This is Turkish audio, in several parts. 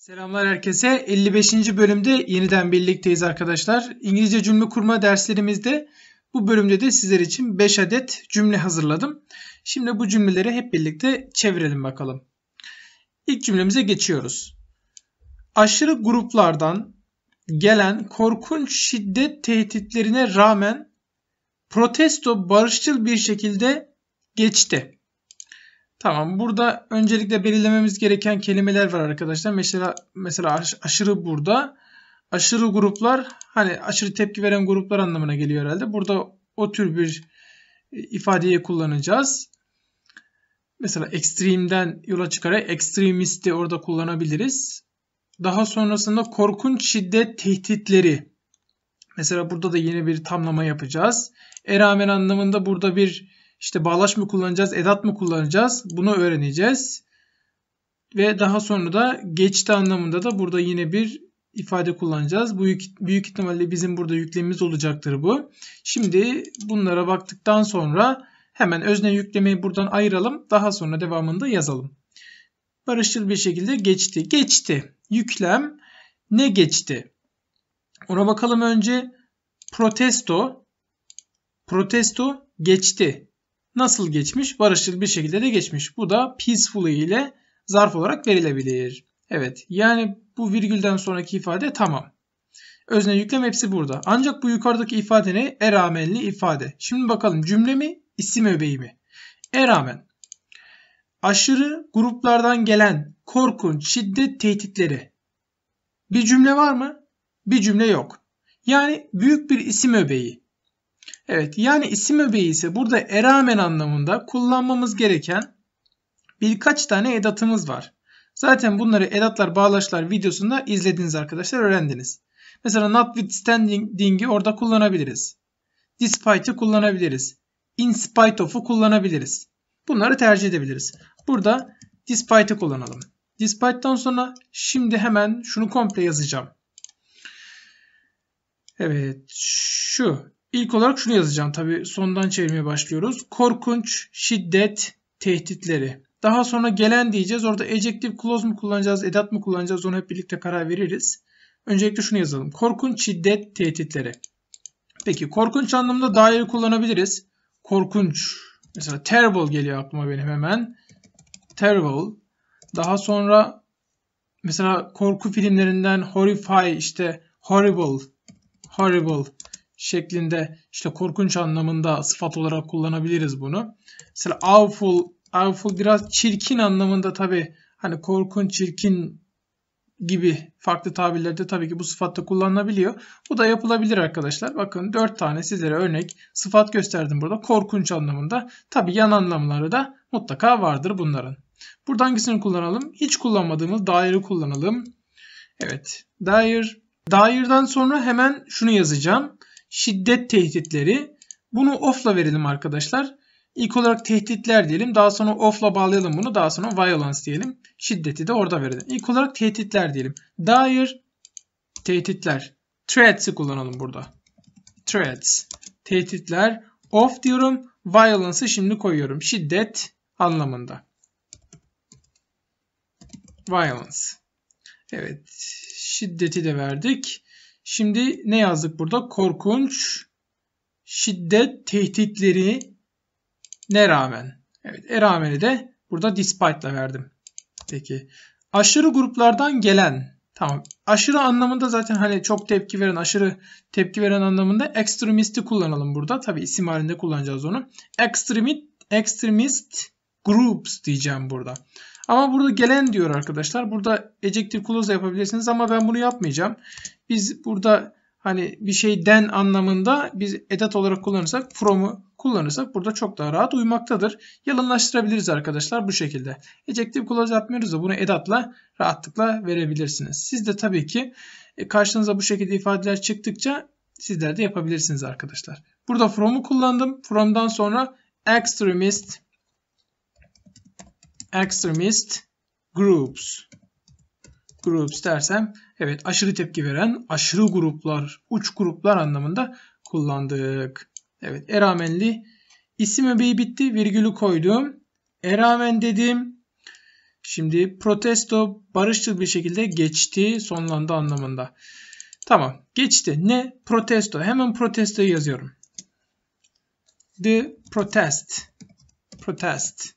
Selamlar herkese. 55. bölümde yeniden birlikteyiz arkadaşlar. İngilizce cümle kurma derslerimizde bu bölümde de sizler için 5 adet cümle hazırladım. Şimdi bu cümleleri hep birlikte çevirelim bakalım. İlk cümlemize geçiyoruz. Aşırı gruplardan gelen korkunç şiddet tehditlerine rağmen protesto barışçıl bir şekilde geçti. Tamam burada öncelikle belirlememiz gereken kelimeler var arkadaşlar. Mesela, mesela aşırı burada. Aşırı gruplar hani aşırı tepki veren gruplar anlamına geliyor herhalde. Burada o tür bir e, ifadeyi kullanacağız. Mesela ekstremden yola çıkarak ekstremisti orada kullanabiliriz. Daha sonrasında korkunç şiddet tehditleri. Mesela burada da yeni bir tamlama yapacağız. E anlamında burada bir işte bağlaç mı kullanacağız, edat mı kullanacağız bunu öğreneceğiz. Ve daha sonra da geçti anlamında da burada yine bir ifade kullanacağız. Bu büyük, büyük ihtimalle bizim burada yüklemimiz olacaktır bu. Şimdi bunlara baktıktan sonra hemen özne yüklemeyi buradan ayıralım. Daha sonra devamında yazalım. Barışçıl bir şekilde geçti. Geçti. Yüklem ne geçti? Ona bakalım önce protesto. Protesto geçti. Nasıl geçmiş? Barışçıl bir şekilde de geçmiş. Bu da peacefully ile zarf olarak verilebilir. Evet yani bu virgülden sonraki ifade tamam. Özne yüklem hepsi burada. Ancak bu yukarıdaki ifade ne? E rağmenli ifade. Şimdi bakalım cümle mi? İsim öbeği mi? E rağmen. Aşırı gruplardan gelen korkun, şiddet tehditleri. Bir cümle var mı? Bir cümle yok. Yani büyük bir isim öbeği Evet yani isim öbeği ise burada eramen anlamında kullanmamız gereken birkaç tane edatımız var. Zaten bunları edatlar bağlaçlar videosunda izlediniz arkadaşlar öğrendiniz. Mesela notwithstanding'i orada kullanabiliriz. Despite'ı kullanabiliriz. In spite of'u kullanabiliriz. Bunları tercih edebiliriz. Burada despite'ı kullanalım. Despite'dan sonra şimdi hemen şunu komple yazacağım. Evet şu İlk olarak şunu yazacağım. Tabi sondan çevirmeye başlıyoruz. Korkunç, şiddet, tehditleri. Daha sonra gelen diyeceğiz. Orada ejective clause mu kullanacağız, edat mı kullanacağız onu hep birlikte karar veririz. Öncelikle şunu yazalım. Korkunç, şiddet, tehditleri. Peki korkunç anlamda daire kullanabiliriz. Korkunç. Mesela terrible geliyor aklıma benim hemen. Terrible. Daha sonra mesela korku filmlerinden horrify işte horrible. Horrible şeklinde işte korkunç anlamında sıfat olarak kullanabiliriz bunu. Mesela awful, awful biraz çirkin anlamında tabi hani korkunç, çirkin gibi farklı tabirlerde tabi ki bu sıfatta kullanılabiliyor. Bu da yapılabilir arkadaşlar. Bakın 4 tane sizlere örnek sıfat gösterdim burada. Korkunç anlamında. Tabi yan anlamları da mutlaka vardır bunların. Burada hangisini kullanalım? Hiç kullanmadığımız dairi kullanalım. Evet. Dair. Dair'den sonra hemen şunu yazacağım şiddet tehditleri. Bunu off'la verelim arkadaşlar. İlk olarak tehditler diyelim. Daha sonra off'la bağlayalım bunu. Daha sonra violence diyelim. Şiddeti de orada verelim. İlk olarak tehditler diyelim. Dair tehditler. Threats'i kullanalım burada. Threats. Tehditler. Off diyorum. Violence'ı şimdi koyuyorum. Şiddet anlamında. Violence. Evet. Şiddeti de verdik. Şimdi ne yazdık burada? Korkunç şiddet tehditleri ne rağmen? Evet, e rağmeni de burada despite'la verdim. Peki. Aşırı gruplardan gelen Tamam. Aşırı anlamında zaten hani çok tepki veren, aşırı tepki veren anlamında extremisti kullanalım burada. Tabi isim halinde kullanacağız onu. Extremist, extremist groups diyeceğim burada. Ama burada gelen diyor arkadaşlar. Burada ejective clause yapabilirsiniz ama ben bunu yapmayacağım. Biz burada hani bir şey den anlamında biz edat olarak kullanırsak from'u kullanırsak burada çok daha rahat uymaktadır. Yalınlaştırabiliriz arkadaşlar bu şekilde. Ejective clause yapmıyoruz da bunu edatla rahatlıkla verebilirsiniz. Siz de tabii ki e, karşınıza bu şekilde ifadeler çıktıkça sizler de yapabilirsiniz arkadaşlar. Burada from'u kullandım. From'dan sonra extremist extremist groups grup dersem evet aşırı tepki veren aşırı gruplar, uç gruplar anlamında kullandık. Evet eramenli isim öbeği bitti virgülü koydum. Eramen dedim. Şimdi protesto barışçıl bir şekilde geçti sonlandı anlamında. Tamam geçti. Ne? Protesto. Hemen protestoyu yazıyorum. The protest. Protest.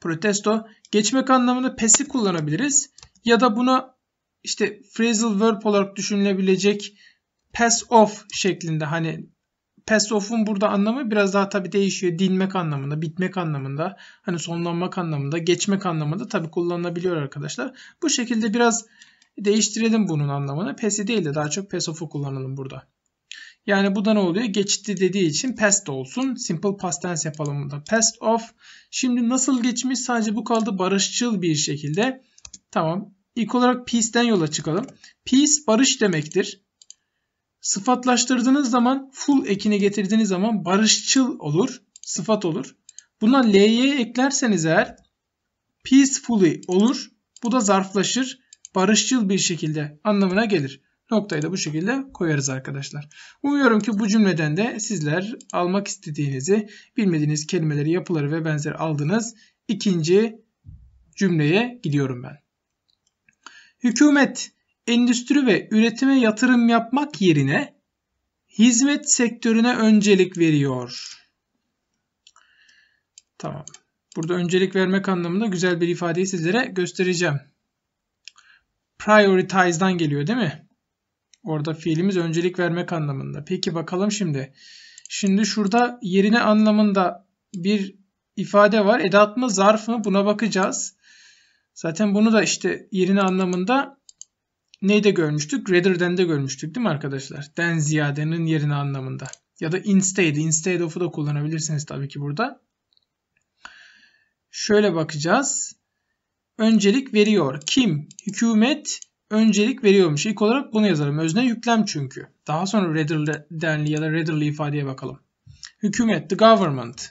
Protesto. Geçmek anlamında pesi kullanabiliriz. Ya da buna işte phrasal verb olarak düşünülebilecek pass off şeklinde hani pass off'un burada anlamı biraz daha tabi değişiyor. Dinmek anlamında, bitmek anlamında, hani sonlanmak anlamında, geçmek anlamında tabi kullanılabiliyor arkadaşlar. Bu şekilde biraz değiştirelim bunun anlamını. Pass'i değil de daha çok pass off'u kullanalım burada. Yani bu da ne oluyor? Geçti dediği için past olsun. Simple past tense yapalım burada. Past off. Şimdi nasıl geçmiş? Sadece bu kaldı barışçıl bir şekilde Tamam. İlk olarak peace'den yola çıkalım. Peace barış demektir. Sıfatlaştırdığınız zaman full ekine getirdiğiniz zaman barışçıl olur. Sıfat olur. Buna l'ye eklerseniz eğer peacefully olur. Bu da zarflaşır. Barışçıl bir şekilde anlamına gelir. Noktayı da bu şekilde koyarız arkadaşlar. Umuyorum ki bu cümleden de sizler almak istediğinizi, bilmediğiniz kelimeleri, yapıları ve benzeri aldınız. İkinci cümleye gidiyorum ben hükümet endüstri ve üretime yatırım yapmak yerine hizmet sektörüne öncelik veriyor. Tamam. Burada öncelik vermek anlamında güzel bir ifadeyi sizlere göstereceğim. Prioritize'dan geliyor değil mi? Orada fiilimiz öncelik vermek anlamında. Peki bakalım şimdi. Şimdi şurada yerine anlamında bir ifade var. Edat mı zarf mı buna bakacağız. Zaten bunu da işte yerine anlamında neyde görmüştük? Rather than'de görmüştük değil mi arkadaşlar? Den ziyadenin yerine anlamında. Ya da instead, instead of'u da kullanabilirsiniz tabii ki burada. Şöyle bakacağız. Öncelik veriyor. Kim? Hükümet öncelik veriyormuş. İlk olarak bunu yazalım. Özne yüklem çünkü. Daha sonra rather than'li ya da rather'lı ifadeye bakalım. Hükümet, the government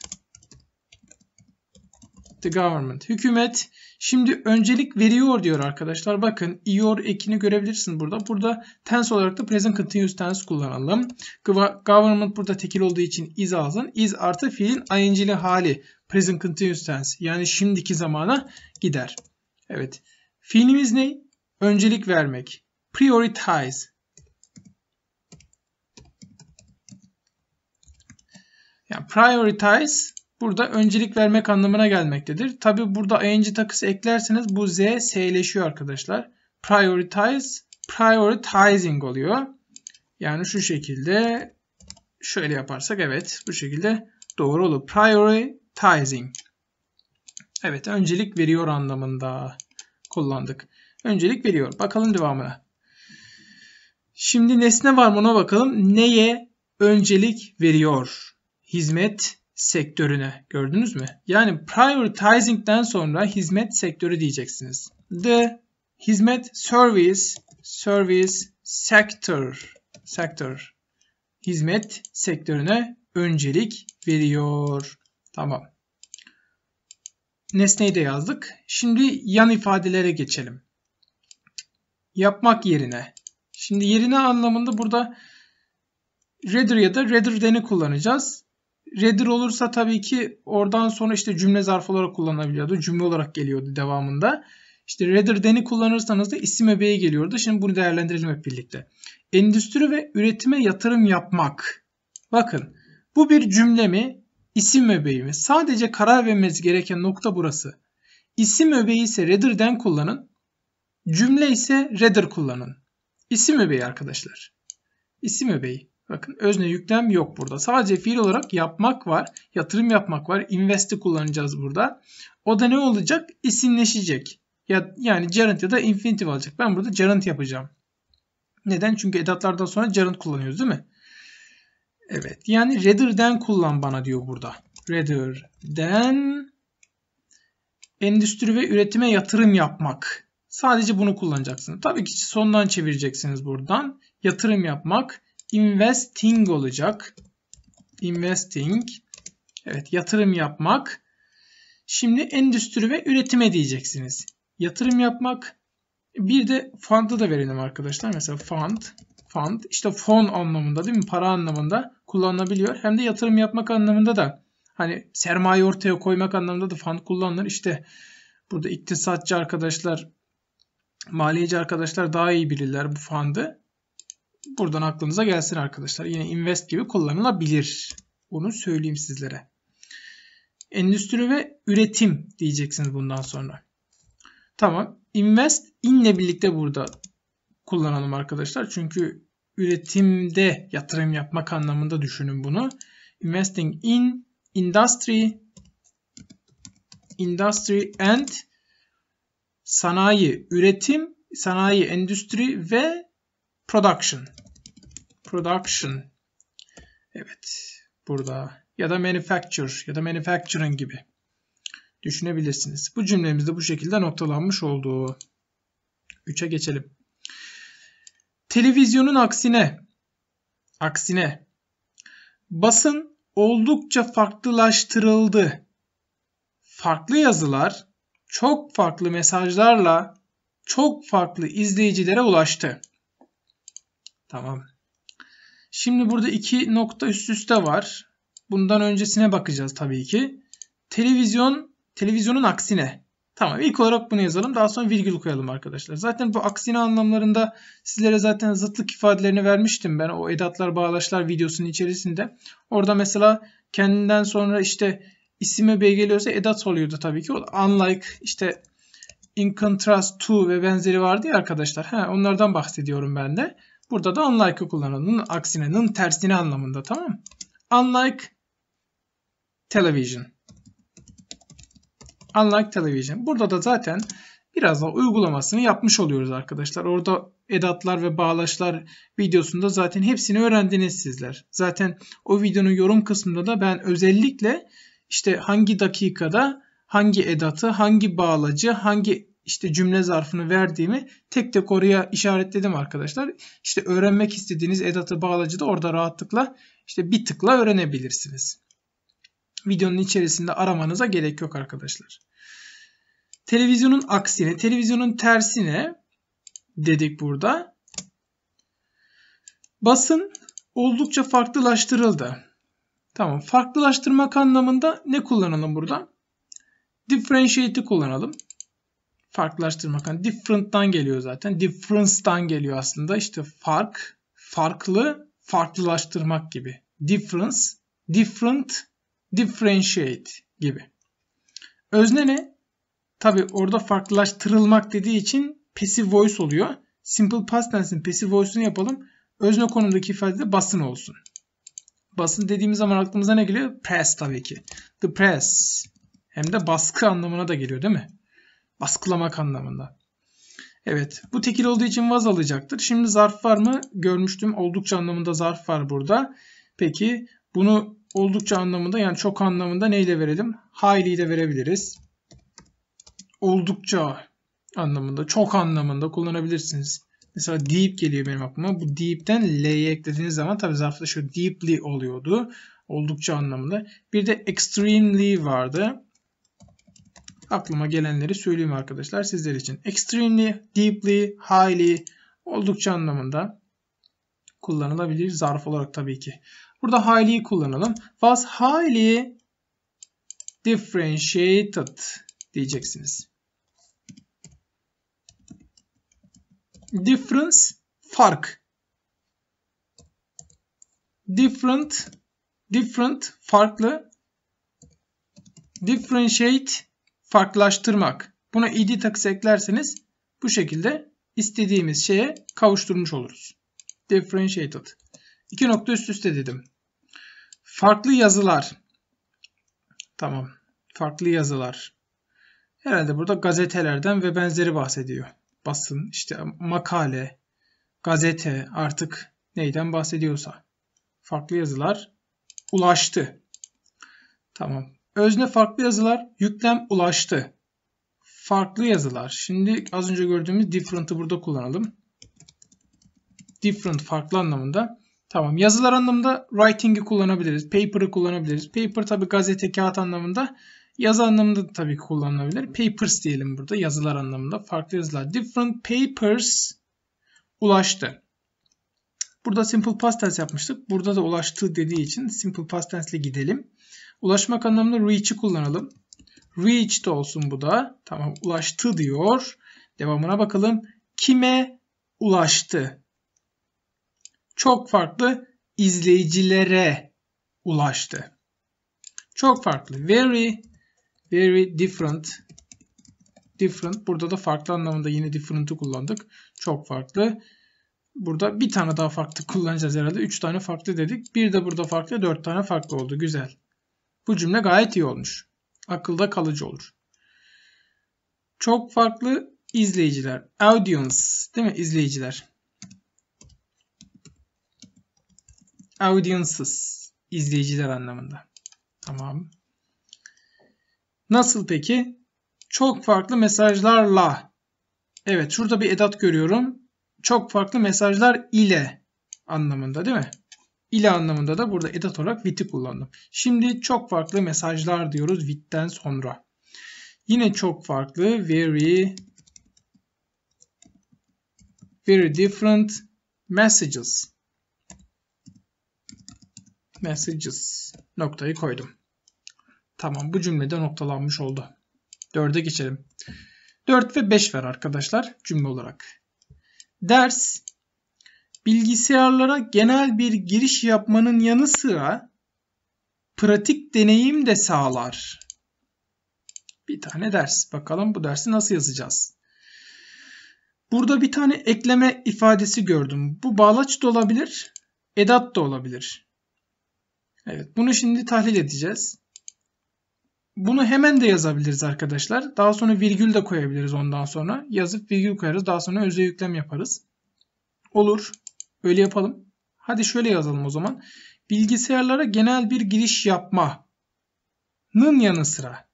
the government. Hükümet şimdi öncelik veriyor diyor arkadaşlar. Bakın iyor ekini görebilirsin burada. Burada tense olarak da present continuous tense kullanalım. Government burada tekil olduğu için is alsın. Is artı fiilin ing'li hali. Present continuous tense. Yani şimdiki zamana gider. Evet. Fiilimiz ne? Öncelik vermek. Prioritize. Yani prioritize burada öncelik vermek anlamına gelmektedir. Tabi burada ing takısı eklerseniz bu z s'leşiyor arkadaşlar. Prioritize, prioritizing oluyor. Yani şu şekilde şöyle yaparsak evet bu şekilde doğru olur. Prioritizing. Evet öncelik veriyor anlamında kullandık. Öncelik veriyor. Bakalım devamına. Şimdi nesne var mı ona bakalım. Neye öncelik veriyor? Hizmet sektörüne gördünüz mü? Yani prioritizing'den sonra hizmet sektörü diyeceksiniz. The hizmet service service sector sector hizmet sektörüne öncelik veriyor. Tamam. Nesneyi de yazdık. Şimdi yan ifadelere geçelim. Yapmak yerine. Şimdi yerine anlamında burada Rather ya da Rather than'i kullanacağız. Redir olursa tabii ki oradan sonra işte cümle zarfı olarak kullanılabiliyordu. Cümle olarak geliyordu devamında. İşte rather deni kullanırsanız da isim öbeği geliyordu. Şimdi bunu değerlendirelim hep birlikte. Endüstri ve üretime yatırım yapmak. Bakın bu bir cümle mi? İsim öbeği mi? Sadece karar vermeniz gereken nokta burası. İsim öbeği ise rather den kullanın. Cümle ise rather kullanın. İsim öbeği arkadaşlar. İsim öbeği. Bakın özne yüklem yok burada. Sadece fiil olarak yapmak var. Yatırım yapmak var. Invest'i kullanacağız burada. O da ne olacak? İsimleşecek. Ya, yani gerund ya da infinitive alacak. Ben burada gerund yapacağım. Neden? Çünkü edatlardan sonra gerund kullanıyoruz değil mi? Evet. Yani rather than kullan bana diyor burada. Rather than endüstri ve üretime yatırım yapmak. Sadece bunu kullanacaksınız. Tabii ki sondan çevireceksiniz buradan. Yatırım yapmak investing olacak. Investing. Evet yatırım yapmak. Şimdi endüstri ve üretime diyeceksiniz. Yatırım yapmak. Bir de fund'ı da verelim arkadaşlar. Mesela fund. Fund işte fon anlamında değil mi? Para anlamında kullanılabiliyor. Hem de yatırım yapmak anlamında da hani sermaye ortaya koymak anlamında da fund kullanılır. İşte burada iktisatçı arkadaşlar maliyeci arkadaşlar daha iyi bilirler bu fundı. Buradan aklınıza gelsin arkadaşlar. Yine invest gibi kullanılabilir. Bunu söyleyeyim sizlere. Endüstri ve üretim diyeceksiniz bundan sonra. Tamam. Invest in ile birlikte burada kullanalım arkadaşlar. Çünkü üretimde yatırım yapmak anlamında düşünün bunu. Investing in industry industry and sanayi, üretim, sanayi, endüstri ve Production. Production. Evet. Burada. Ya da manufacture ya da manufacturing gibi düşünebilirsiniz. Bu cümlemiz de bu şekilde noktalanmış olduğu 3'e geçelim. Televizyonun aksine aksine basın oldukça farklılaştırıldı. Farklı yazılar çok farklı mesajlarla çok farklı izleyicilere ulaştı. Tamam. Şimdi burada iki nokta üst üste var. Bundan öncesine bakacağız tabii ki. Televizyon, televizyonun aksine. Tamam ilk olarak bunu yazalım. Daha sonra virgül koyalım arkadaşlar. Zaten bu aksine anlamlarında sizlere zaten zıtlık ifadelerini vermiştim ben. O edatlar bağlaşlar videosunun içerisinde. Orada mesela kendinden sonra işte isime B geliyorsa edat oluyordu tabii ki. Unlike işte in contrast to ve benzeri vardı ya arkadaşlar. Ha, onlardan bahsediyorum ben de. Burada da unlike'ı kullanılanın aksine nın tersini anlamında tamam Unlike television. Unlike television. Burada da zaten biraz da uygulamasını yapmış oluyoruz arkadaşlar. Orada edatlar ve bağlaçlar videosunda zaten hepsini öğrendiniz sizler. Zaten o videonun yorum kısmında da ben özellikle işte hangi dakikada hangi edatı, hangi bağlacı, hangi işte cümle zarfını verdiğimi tek tek oraya işaretledim arkadaşlar. İşte öğrenmek istediğiniz edatı bağlacı da orada rahatlıkla işte bir tıkla öğrenebilirsiniz. Videonun içerisinde aramanıza gerek yok arkadaşlar. Televizyonun aksine, televizyonun tersine dedik burada. Basın oldukça farklılaştırıldı. Tamam, farklılaştırmak anlamında ne kullanalım burada? Differentiate'i kullanalım farklılaştırmak. Yani different'tan geliyor zaten. Difference'dan geliyor aslında. İşte fark, farklı, farklılaştırmak gibi. Difference, different, differentiate gibi. Özne ne? Tabi orada farklılaştırılmak dediği için passive voice oluyor. Simple past tense'in passive voice'unu yapalım. Özne konumdaki ifade de basın olsun. Basın dediğimiz zaman aklımıza ne geliyor? Press tabii ki. The press. Hem de baskı anlamına da geliyor değil mi? Baskılamak anlamında. Evet bu tekil olduğu için vaz alacaktır. Şimdi zarf var mı? Görmüştüm oldukça anlamında zarf var burada. Peki bunu oldukça anlamında yani çok anlamında neyle verelim? Highly de verebiliriz. Oldukça anlamında, çok anlamında kullanabilirsiniz. Mesela deep geliyor benim aklıma. Bu deep'ten l'ye eklediğiniz zaman tabii zarfta şu deeply oluyordu. Oldukça anlamında. Bir de extremely vardı aklıma gelenleri söyleyeyim arkadaşlar sizler için. Extremely, deeply, highly oldukça anlamında kullanılabilir zarf olarak tabii ki. Burada highly kullanalım. Was highly differentiated diyeceksiniz. Difference fark. Different different farklı differentiate farklılaştırmak. Buna id takısı eklerseniz bu şekilde istediğimiz şeye kavuşturmuş oluruz. Differentiated. İki nokta üst üste dedim. Farklı yazılar. Tamam. Farklı yazılar. Herhalde burada gazetelerden ve benzeri bahsediyor. Basın, işte makale, gazete artık neyden bahsediyorsa. Farklı yazılar ulaştı. Tamam. Özne farklı yazılar yüklem ulaştı. Farklı yazılar. Şimdi az önce gördüğümüz different'ı burada kullanalım. Different farklı anlamında. Tamam yazılar anlamında writing'i kullanabiliriz. Paper'ı kullanabiliriz. Paper tabi gazete kağıt anlamında. Yazı anlamında tabi tabii kullanılabilir. Papers diyelim burada yazılar anlamında. Farklı yazılar. Different papers ulaştı. Burada simple past tense yapmıştık. Burada da ulaştı dediği için simple past tense ile gidelim. Ulaşmak anlamında reach'i kullanalım. Reached olsun bu da. Tamam ulaştı diyor. Devamına bakalım. Kime ulaştı? Çok farklı izleyicilere ulaştı. Çok farklı. Very, very different. Different. Burada da farklı anlamında yine different'ı kullandık. Çok farklı. Burada bir tane daha farklı kullanacağız herhalde. Üç tane farklı dedik. Bir de burada farklı. Dört tane farklı oldu. Güzel. Bu cümle gayet iyi olmuş. Akılda kalıcı olur. Çok farklı izleyiciler. Audience değil mi? izleyiciler? Audiences. izleyiciler anlamında. Tamam. Nasıl peki? Çok farklı mesajlarla. Evet şurada bir edat görüyorum. Çok farklı mesajlar ile anlamında değil mi? ile anlamında da burada edat olarak with'i kullandım. Şimdi çok farklı mesajlar diyoruz with'ten sonra. Yine çok farklı very very different messages messages noktayı koydum. Tamam bu cümlede noktalanmış oldu. 4'e geçelim. 4 ve 5 ver arkadaşlar cümle olarak. Ders bilgisayarlara genel bir giriş yapmanın yanı sıra pratik deneyim de sağlar. Bir tane ders. Bakalım bu dersi nasıl yazacağız. Burada bir tane ekleme ifadesi gördüm. Bu bağlaç da olabilir, edat da olabilir. Evet, bunu şimdi tahlil edeceğiz. Bunu hemen de yazabiliriz arkadaşlar. Daha sonra virgül de koyabiliriz ondan sonra. Yazıp virgül koyarız. Daha sonra özel yüklem yaparız. Olur. Öyle yapalım. Hadi şöyle yazalım o zaman. Bilgisayarlara genel bir giriş yapmanın yanı sıra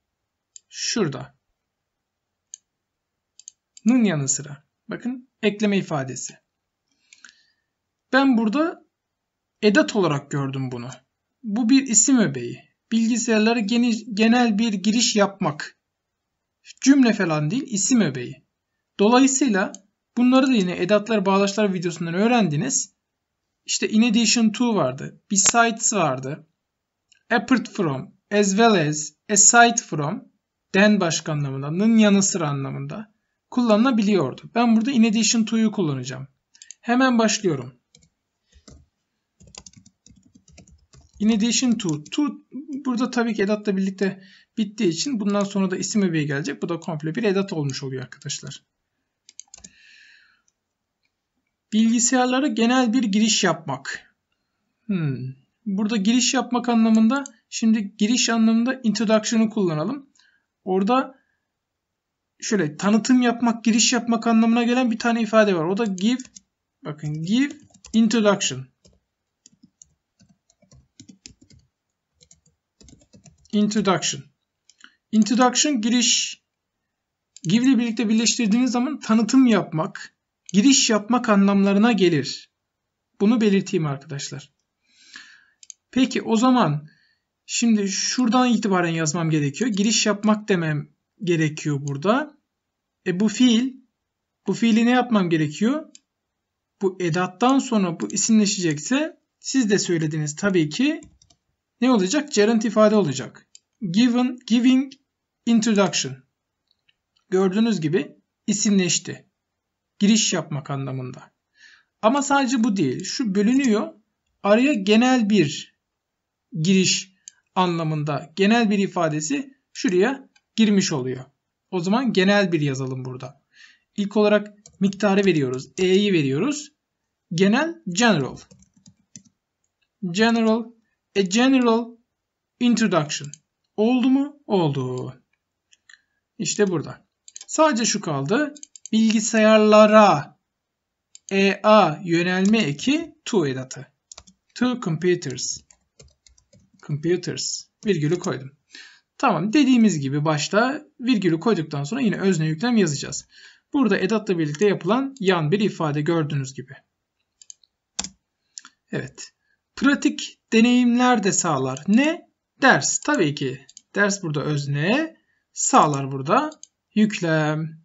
şurada nın yanı sıra bakın ekleme ifadesi. Ben burada edat olarak gördüm bunu. Bu bir isim öbeği. Bilgisayarlara genel bir giriş yapmak. Cümle falan değil isim öbeği. Dolayısıyla Bunları da yine edatlar bağlaçlar videosundan öğrendiniz. İşte in addition to vardı. Besides vardı. Apart from, as well as, aside from, den başka anlamında, nın yanı sıra anlamında kullanılabiliyordu. Ben burada in addition to'yu kullanacağım. Hemen başlıyorum. In addition to, to burada tabii ki edatla birlikte bittiği için bundan sonra da isim öbeği gelecek. Bu da komple bir edat olmuş oluyor arkadaşlar. Bilgisayarlara genel bir giriş yapmak. Hmm. Burada giriş yapmak anlamında şimdi giriş anlamında introduction'u kullanalım. Orada şöyle tanıtım yapmak, giriş yapmak anlamına gelen bir tane ifade var. O da give bakın give introduction. Introduction. Introduction giriş. Give ile birlikte birleştirdiğiniz zaman tanıtım yapmak, giriş yapmak anlamlarına gelir. Bunu belirteyim arkadaşlar. Peki o zaman şimdi şuradan itibaren yazmam gerekiyor. Giriş yapmak demem gerekiyor burada. E bu fiil bu fiili ne yapmam gerekiyor? Bu edattan sonra bu isimleşecekse siz de söylediniz tabii ki ne olacak? Gerund ifade olacak. Given, giving introduction. Gördüğünüz gibi isimleşti giriş yapmak anlamında. Ama sadece bu değil. Şu bölünüyor. Araya genel bir giriş anlamında genel bir ifadesi şuraya girmiş oluyor. O zaman genel bir yazalım burada. İlk olarak miktarı veriyoruz. E'yi veriyoruz. Genel general. General a general introduction. Oldu mu? Oldu. İşte burada. Sadece şu kaldı bilgisayarlara EA yönelme eki to edatı. To computers. Computers virgülü koydum. Tamam dediğimiz gibi başta virgülü koyduktan sonra yine özne yüklem yazacağız. Burada edatla birlikte yapılan yan bir ifade gördüğünüz gibi. Evet. Pratik deneyimler de sağlar. Ne? Ders. Tabii ki. Ders burada özne. Sağlar burada. Yüklem.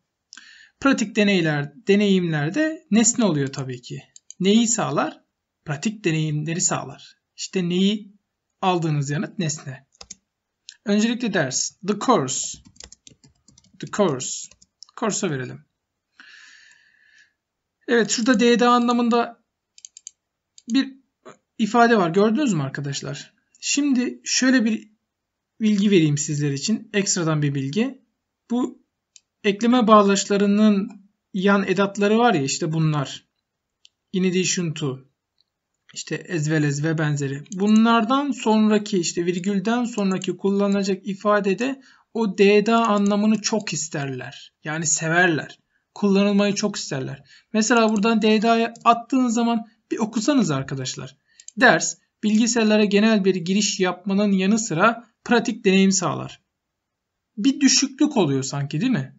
Pratik deneyler, deneyimlerde nesne oluyor tabii ki. Neyi sağlar? Pratik deneyimleri sağlar. İşte neyi aldığınız yanıt nesne. Öncelikle ders. The course. The course. Course'a verelim. Evet şurada DDA anlamında bir ifade var. Gördünüz mü arkadaşlar? Şimdi şöyle bir bilgi vereyim sizler için. Ekstradan bir bilgi. Bu Ekleme bağlaçlarının yan edatları var ya işte bunlar. In addition to, işte as well ve benzeri. Bunlardan sonraki işte virgülden sonraki kullanılacak ifadede o DDA anlamını çok isterler. Yani severler. Kullanılmayı çok isterler. Mesela buradan DDA'ya attığın zaman bir okusanız arkadaşlar. Ders bilgisayarlara genel bir giriş yapmanın yanı sıra pratik deneyim sağlar. Bir düşüklük oluyor sanki değil mi?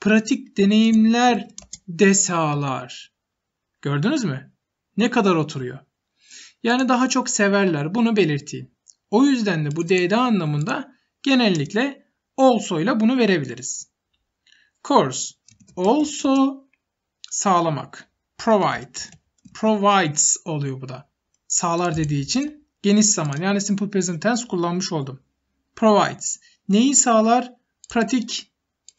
pratik deneyimler de sağlar. Gördünüz mü? Ne kadar oturuyor? Yani daha çok severler bunu belirteyim. O yüzden de bu DD anlamında genellikle also ile bunu verebiliriz. Course also sağlamak. Provide. Provides oluyor bu da. Sağlar dediği için geniş zaman yani simple present tense kullanmış oldum. Provides. Neyi sağlar? Pratik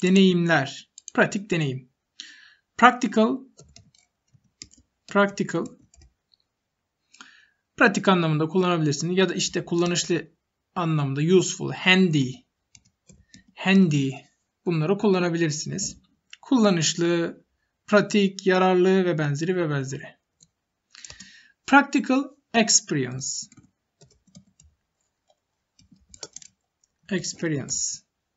deneyimler pratik deneyim. Practical practical pratik anlamında kullanabilirsiniz ya da işte kullanışlı anlamda useful, handy handy bunları kullanabilirsiniz. Kullanışlı, pratik, yararlı ve benzeri ve benzeri. Practical experience experience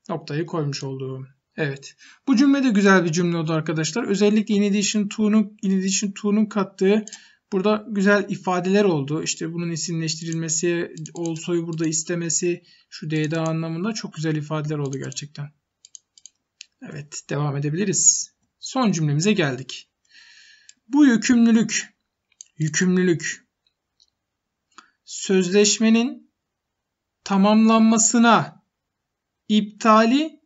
noktayı koymuş olduğum Evet. Bu cümle de güzel bir cümle oldu arkadaşlar. Özellikle in addition to'nun in addition to'nun kattığı burada güzel ifadeler oldu. İşte bunun isimleştirilmesi, olsoyu burada istemesi, şu DD anlamında çok güzel ifadeler oldu gerçekten. Evet, devam edebiliriz. Son cümlemize geldik. Bu yükümlülük, yükümlülük sözleşmenin tamamlanmasına iptali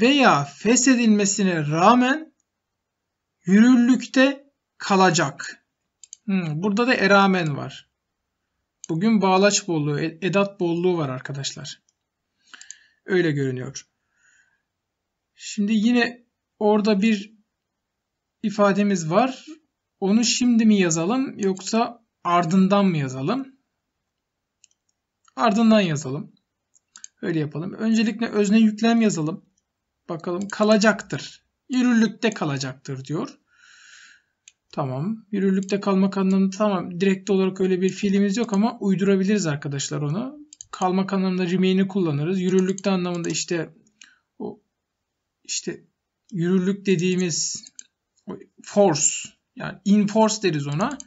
veya feshedilmesine rağmen yürürlükte kalacak. Hmm, burada da eramen var. Bugün bağlaç bolluğu, e, edat bolluğu var arkadaşlar. Öyle görünüyor. Şimdi yine orada bir ifademiz var. Onu şimdi mi yazalım yoksa ardından mı yazalım? Ardından yazalım. Öyle yapalım. Öncelikle özne yüklem yazalım. Bakalım kalacaktır. Yürürlükte kalacaktır diyor. Tamam. Yürürlükte kalmak anlamında tamam. Direkt olarak öyle bir fiilimiz yok ama uydurabiliriz arkadaşlar onu. Kalmak anlamında remain'i kullanırız. Yürürlükte anlamında işte o işte yürürlük dediğimiz force yani in force deriz ona.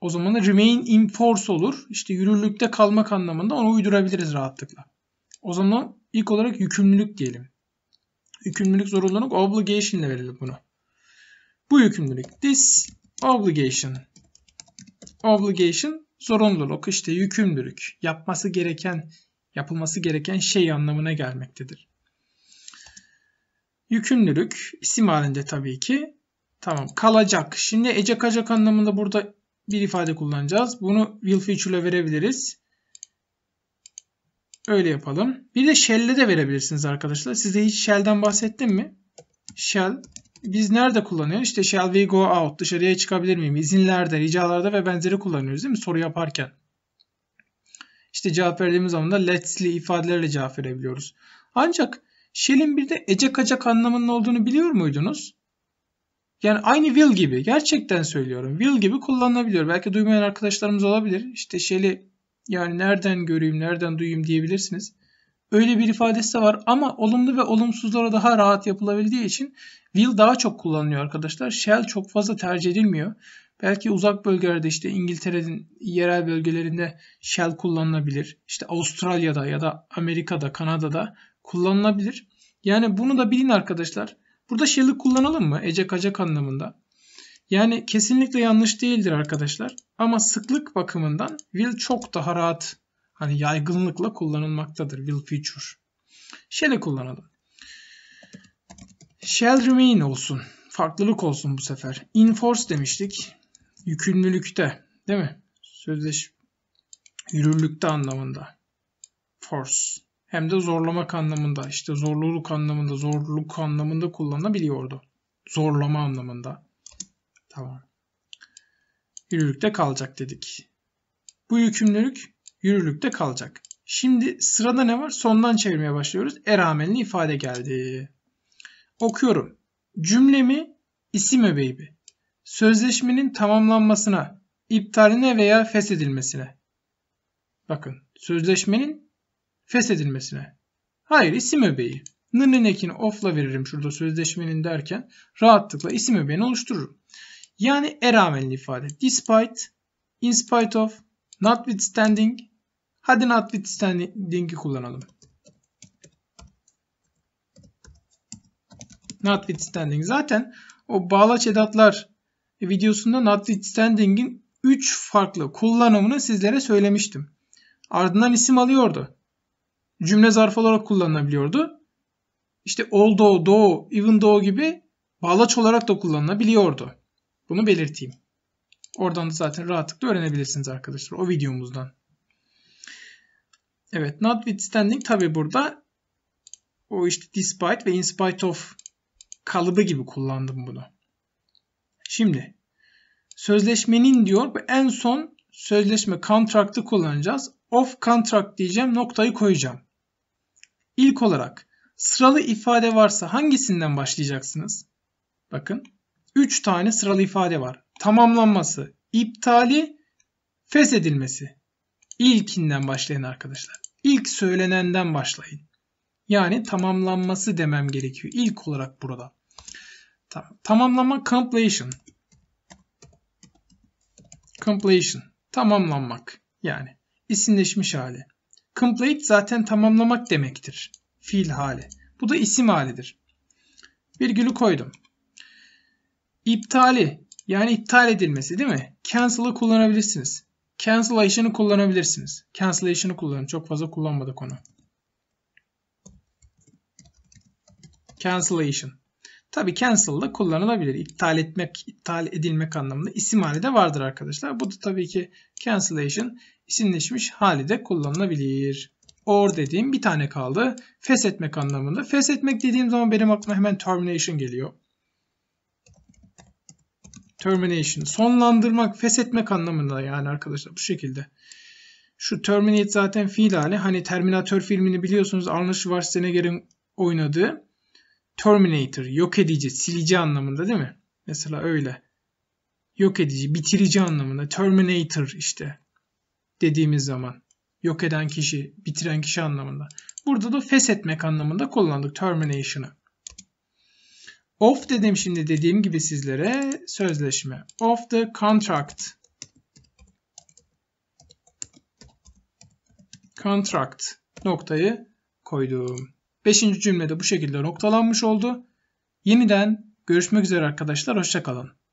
O zaman remain in force olur. İşte yürürlükte kalmak anlamında onu uydurabiliriz rahatlıkla. O zaman ilk olarak yükümlülük diyelim. Yükümlülük zorunluluk obligation ile verelim bunu. Bu yükümlülük this obligation. Obligation zorunluluk işte yükümlülük. Yapması gereken, yapılması gereken şey anlamına gelmektedir. Yükümlülük isim halinde tabii ki. Tamam kalacak. Şimdi ecek kacak anlamında burada bir ifade kullanacağız. Bunu will feature'la verebiliriz. Öyle yapalım. Bir de shell'le de verebilirsiniz arkadaşlar. Size hiç shell'den bahsettim mi? Shell biz nerede kullanıyoruz? İşte shall we go out, dışarıya çıkabilir miyim? İzinlerde, ricalarda ve benzeri kullanıyoruz değil mi? Soru yaparken. İşte cevap verdiğimiz zaman da let's'li ifadelerle cevap verebiliyoruz. Ancak shell'in bir de ece kacak anlamının olduğunu biliyor muydunuz? Yani aynı will gibi. Gerçekten söylüyorum. Will gibi kullanılabiliyor. Belki duymayan arkadaşlarımız olabilir. İşte shell'i yani nereden göreyim, nereden duyayım diyebilirsiniz. Öyle bir ifadesi de var ama olumlu ve olumsuzlara daha rahat yapılabildiği için will daha çok kullanılıyor arkadaşlar. Shall çok fazla tercih edilmiyor. Belki uzak bölgelerde işte İngiltere'nin yerel bölgelerinde shall kullanılabilir. İşte Avustralya'da ya da Amerika'da, Kanada'da kullanılabilir. Yani bunu da bilin arkadaşlar. Burada shallı kullanalım mı? Ecek acak anlamında. Yani kesinlikle yanlış değildir arkadaşlar. Ama sıklık bakımından will çok daha rahat hani yaygınlıkla kullanılmaktadır will future. Shell'i kullanalım. Shall remain olsun. Farklılık olsun bu sefer. Enforce demiştik. Yükümlülükte değil mi? Sözleş yürürlükte anlamında. Force. Hem de zorlamak anlamında işte zorluluk anlamında zorluluk anlamında kullanılabiliyordu. Zorlama anlamında. Tamam. Yürürlükte kalacak dedik. Bu yükümlülük yürürlükte kalacak. Şimdi sırada ne var? Sondan çevirmeye başlıyoruz. E ifade geldi. Okuyorum. Cümlemi isim öbeği. Sözleşmenin tamamlanmasına, iptaline veya feshedilmesine. Bakın sözleşmenin feshedilmesine. Hayır isim öbeği. Nının ekini off'la veririm şurada sözleşmenin derken rahatlıkla isim öbeğini oluştururum. Yani e ifade. Despite, in spite of, notwithstanding. Hadi notwithstanding'i kullanalım. Notwithstanding. Zaten o bağlaç edatlar videosunda notwithstanding'in 3 farklı kullanımını sizlere söylemiştim. Ardından isim alıyordu. Cümle zarf olarak kullanılabiliyordu. İşte although, though, even though gibi bağlaç olarak da kullanılabiliyordu. Bunu belirteyim. Oradan da zaten rahatlıkla öğrenebilirsiniz arkadaşlar o videomuzdan. Evet notwithstanding tabi burada o işte despite ve in spite of kalıbı gibi kullandım bunu. Şimdi sözleşmenin diyor en son sözleşme contract'ı kullanacağız. Of contract diyeceğim noktayı koyacağım. İlk olarak sıralı ifade varsa hangisinden başlayacaksınız? Bakın 3 tane sıralı ifade var. Tamamlanması, iptali, feshedilmesi. İlkinden başlayın arkadaşlar. İlk söylenenden başlayın. Yani tamamlanması demem gerekiyor ilk olarak burada. Tamam. Tamamlanma completion. Completion. Tamamlanmak. Yani isimleşmiş hali. Complete zaten tamamlamak demektir. Fiil hali. Bu da isim halidir. Virgülü koydum. İptali yani iptal edilmesi değil mi? Cancel'ı kullanabilirsiniz. Cancellation'ı kullanabilirsiniz. Cancellation'ı kullanın. Çok fazla kullanmadık onu. Cancellation. Tabi cancel da kullanılabilir. İptal etmek, iptal edilmek anlamında isim hali de vardır arkadaşlar. Bu da tabii ki cancellation isimleşmiş hali de kullanılabilir. Or dediğim bir tane kaldı. Fes Feshetmek anlamında. etmek dediğim zaman benim aklıma hemen termination geliyor. Termination. Sonlandırmak, feshetmek anlamında yani arkadaşlar bu şekilde. Şu Terminate zaten fiil hali. Hani Terminator filmini biliyorsunuz Arnold Schwarzenegger'in oynadığı Terminator, yok edici, silici anlamında değil mi? Mesela öyle. Yok edici, bitirici anlamında. Terminator işte dediğimiz zaman. Yok eden kişi, bitiren kişi anlamında. Burada da feshetmek anlamında kullandık termination'ı. Of dedim şimdi dediğim gibi sizlere sözleşme. Of the contract. Contract noktayı koydum. Beşinci cümlede bu şekilde noktalanmış oldu. Yeniden görüşmek üzere arkadaşlar. Hoşçakalın.